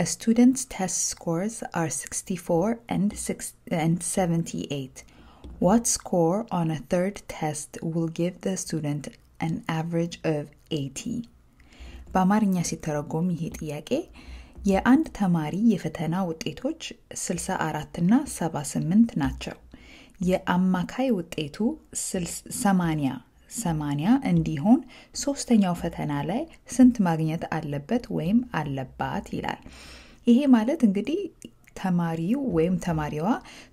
A student's test scores are 64 and, six, and 78. What score on a third test will give the student an average of 80? በአማርኛ ሲተረጎም ይሄ ጥያቄ የአንድ ተማሪ የፈተና ውጤቶች 64 እና 78 ናቸው። የአማካይ ውጤቱ 80 80 እንዲሆን ሶስተኛው ፈተና ላይ ስንት ማግኘት አለበት ወይም አለባት ይላል። ይሄ ማለት እንግዲህ ተማሪው ወይም ተማሪዋ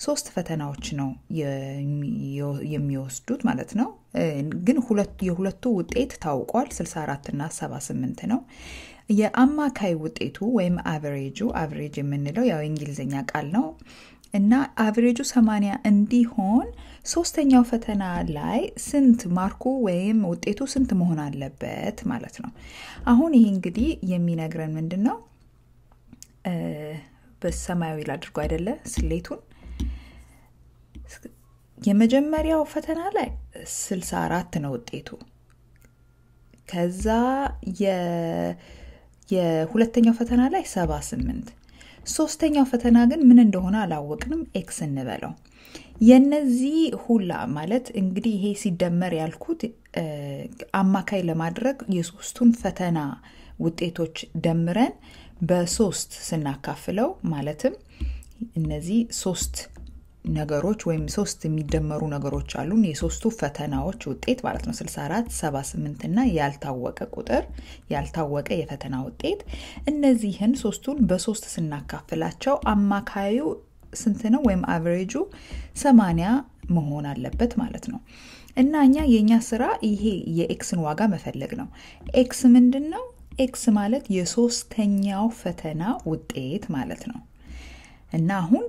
ሶስት ፈተናዎች ነው የሚወስዱት ማለት ነው። ግን የሁለቱ ውጤት ታውቋል፣ 64 እና 78 ነው። የአማካይ ውጤቱ ወይም አቨሬጁ አቨሬጅ የምንለው ያው የእንግሊዝኛ ቃል ነው እና አቨሬጁ 80 እንዲሆን ሶስተኛው ፈተና ላይ ስንት ማርኩ ወይም ውጤቱ ስንት መሆን አለበት ማለት ነው። አሁን ይህ እንግዲህ የሚነግረን ምንድን ነው? በሰማያዊ ላድርጎ አይደለ ስሌቱን የመጀመሪያው ፈተና ላይ 64 ነው ውጤቱ። ከዛ የሁለተኛው ፈተና ላይ 78 ሶስተኛው ፈተና ግን ምን እንደሆነ አላወቅንም ኤክስ እንበለው የነዚህ ሁላ ማለት እንግዲህ ይሄ ሲደመር ያልኩት አማካይ ለማድረግ የሶስቱን ፈተና ውጤቶች ደምረን በሶስት ስናካፍለው ማለትም እነዚህ ሶስት ነገሮች ወይም ሶስት የሚደመሩ ነገሮች አሉን የሶስቱ ፈተናዎች ውጤት ማለት ነው 64 78 እና ያልታወቀ ቁጥር ያልታወቀ የፈተና ውጤት እነዚህን ሶስቱን በሶስት ስናካፍላቸው አማካዩ ስንት ነው ወይም አቨሬጁ 80 መሆን አለበት ማለት ነው እና እኛ የእኛ ስራ ይሄ የኤክስን ዋጋ መፈለግ ነው ኤክስ ምንድን ነው ኤክስ ማለት የሶስተኛው ፈተና ውጤት ማለት ነው እና አሁን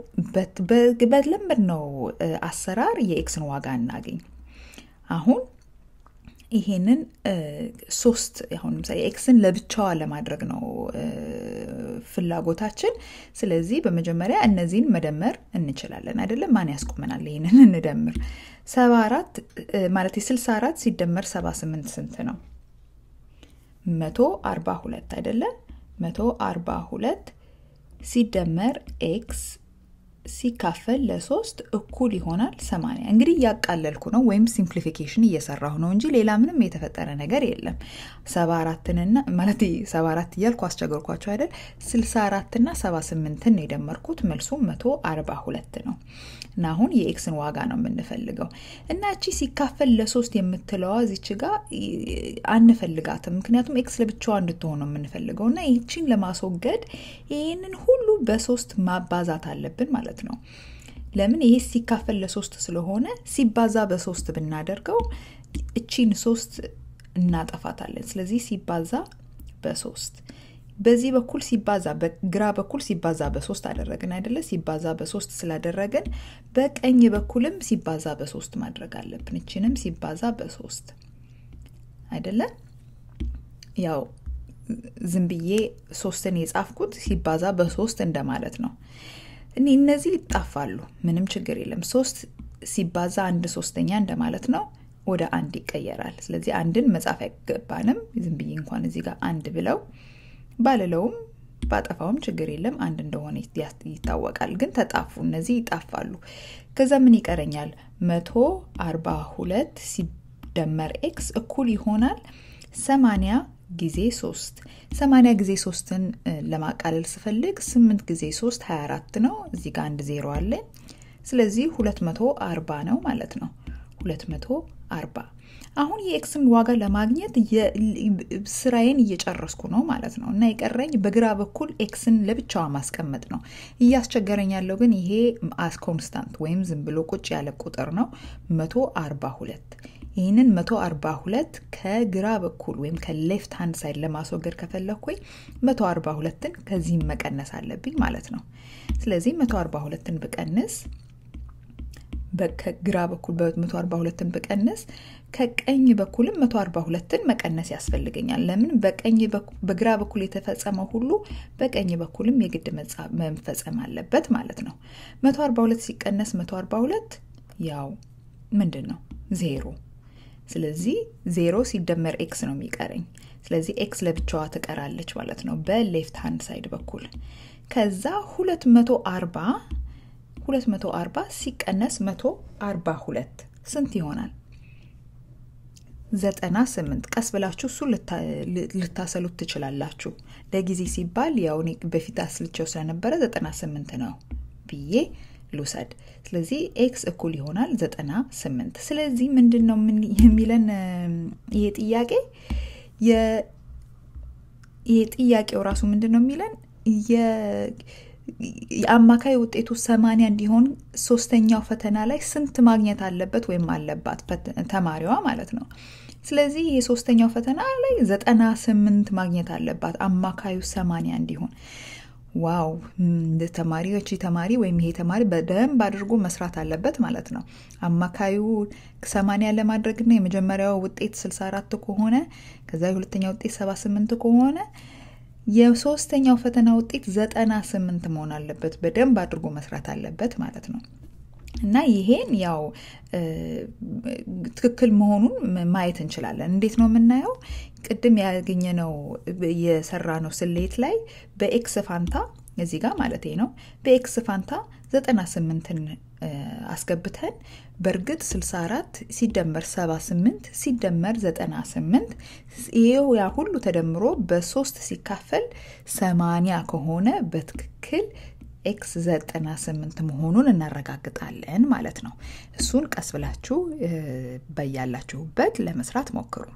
ነው አሰራር የኤክስን ዋጋ እናገኝ። አሁን ይሄንን ሶስት አሁን ለምሳሌ ኤክስን ለብቻዋ ለማድረግ ነው ፍላጎታችን። ስለዚህ በመጀመሪያ እነዚህን መደመር እንችላለን አይደለም? ማን ያስቆመናል? ይህንን እንደምር። ሰባ አራት ማለት የስልሳ አራት ሲደመር ሰባ ስምንት ስንት ነው? መቶ አርባ ሁለት አይደለ? መቶ አርባ ሁለት C dummer x ሲካፈል ለሶስት እኩል ይሆናል 80። እንግዲህ እያቃለልኩ ነው ወይም ሲምፕሊፊኬሽን እየሰራሁ ነው እንጂ ሌላ ምንም የተፈጠረ ነገር የለም። 74ንና ማለት 74 እያልኩ አስቸገርኳቸው አይደል? 64 እና 78ን ነው የደመርኩት። መልሱ 142 ነው እና አሁን የኤክስን ዋጋ ነው የምንፈልገው እና እቺ ሲካፈል ለሶስት የምትለዋ ዚች ጋ አንፈልጋትም፣ ምክንያቱም ኤክስ ለብቻዋ እንድትሆን ነው የምንፈልገው እና ይህችን ለማስወገድ ይህንን ሁሉ በሶስት ማባዛት አለብን ማለት ነው። ለምን ይሄ ሲካፈል ለሶስት ስለሆነ ሲባዛ በሶስት ብናደርገው እቺን ሶስት እናጠፋታለን። ስለዚህ ሲባዛ በሶስት በዚህ በኩል ሲባዛ በግራ በኩል ሲባዛ በሶስት አደረግን አይደለ? ሲባዛ በሶስት ስላደረግን በቀኝ በኩልም ሲባዛ በሶስት ማድረግ አለብን። እችንም ሲባዛ በሶስት አይደለ? ያው ዝም ብዬ ሶስትን የጻፍኩት ሲባዛ በሶስት እንደማለት ነው እኔ እነዚህ ይጣፋሉ ምንም ችግር የለም ሶስት ሲባዛ አንድ ሶስተኛ እንደማለት ነው ወደ አንድ ይቀየራል ስለዚህ አንድን መጻፍ አይገባንም ዝም ብዬ እንኳን እዚህ ጋር አንድ ብለው ባልለውም ባጠፋውም ችግር የለም አንድ እንደሆነ ይታወቃል ግን ተጣፉ እነዚህ ይጣፋሉ ከዛ ምን ይቀረኛል መቶ አርባ ሁለት ሲደመር ኤክስ እኩል ይሆናል ሰማኒያ ጊዜ 3 80 ጊዜ 3ን ለማቃለል ስፈልግ 8 ጊዜ 3 24 ነው። እዚህ ጋር አንድ ዜሮ አለ። ስለዚህ 240 ነው ማለት ነው። 240 አሁን የኤክስን ዋጋ ለማግኘት ስራዬን እየጨረስኩ ነው ማለት ነው እና የቀረኝ በግራ በኩል ኤክስን ለብቻዋ ማስቀመጥ ነው። እያስቸገረኝ ያለው ግን ይሄ አስ ኮንስታንት ወይም ዝም ብሎ ቁጭ ያለ ቁጥር ነው 142 ይህንን 142 ከግራ በኩል ወይም ከሌፍት ሃንድ ሳይድ ለማስወገድ ከፈለግኩኝ 142ን ከዚህም መቀነስ አለብኝ ማለት ነው። ስለዚህ 142ን ብቀንስ ከግራ በኩል በ142ን ብቀንስ ከቀኝ በኩልም 142ን መቀነስ ያስፈልገኛል። ለምን በቀኝ በግራ በኩል የተፈጸመው ሁሉ በቀኝ በኩልም የግድ መፈጸም አለበት ማለት ነው። 142 ሲቀነስ 142 ያው ምንድን ነው ዜሮ ስለዚህ ዜሮ ሲደመር ኤክስ ነው የሚቀረኝ ስለዚህ ኤክስ ለብቻዋ ትቀራለች ማለት ነው በሌፍት ሃንድ ሳይድ በኩል ከዛ 240 240 ሲቀነስ 142 ስንት ይሆናል 98 ቀስ ብላችሁ እሱ ልታሰሉት ትችላላችሁ ለጊዜ ሲባል ያው በፊት አስልቸው ስለነበረ 98 ነው ብዬ ልውሰድ ስለዚህ ኤክስ እኩል ይሆናል 98 ስለዚህ ምንድን ነው የሚለን ይሄ ጥያቄ ይሄ ጥያቄው ራሱ ምንድን ነው የሚለን የአማካይ ውጤቱ ሰማኒያ እንዲሆን ሶስተኛው ፈተና ላይ ስንት ማግኘት አለበት ወይም አለባት ተማሪዋ ማለት ነው ስለዚህ የሶስተኛው ፈተና ላይ ዘጠና ስምንት ማግኘት አለባት አማካዩ ሰማኒያ እንዲሆን ዋው ተማሪዎች ተማሪ ወይም ይሄ ተማሪ በደንብ አድርጎ መስራት አለበት ማለት ነው። አማካዩ ሰማንያ ለማድረግና የመጀመሪያው ውጤት 64 ከሆነ ከዛ የሁለተኛ ውጤት 78 ከሆነ የሶስተኛው ፈተና ውጤት 98 መሆን አለበት። በደንብ አድርጎ መስራት አለበት ማለት ነው። እና ይሄን ያው ትክክል መሆኑን ማየት እንችላለን። እንዴት ነው የምናየው? ቅድም ያገኘነው የሰራ ነው ስሌት ላይ በኤክስ ፋንታ እዚህ ጋር ማለት ነው በኤክስ ፋንታ 98ን አስገብተን በእርግጥ 64 ሲደመር 78 ሲደመር 98 ይሄው ያ ሁሉ ተደምሮ በሶስት ሲካፈል 80 ከሆነ በትክክል ኤክስ ዘጠና ስምንት መሆኑን እናረጋግጣለን ማለት ነው። እሱን ቀስ ብላችሁ በያላችሁበት ለመስራት ሞክሩ።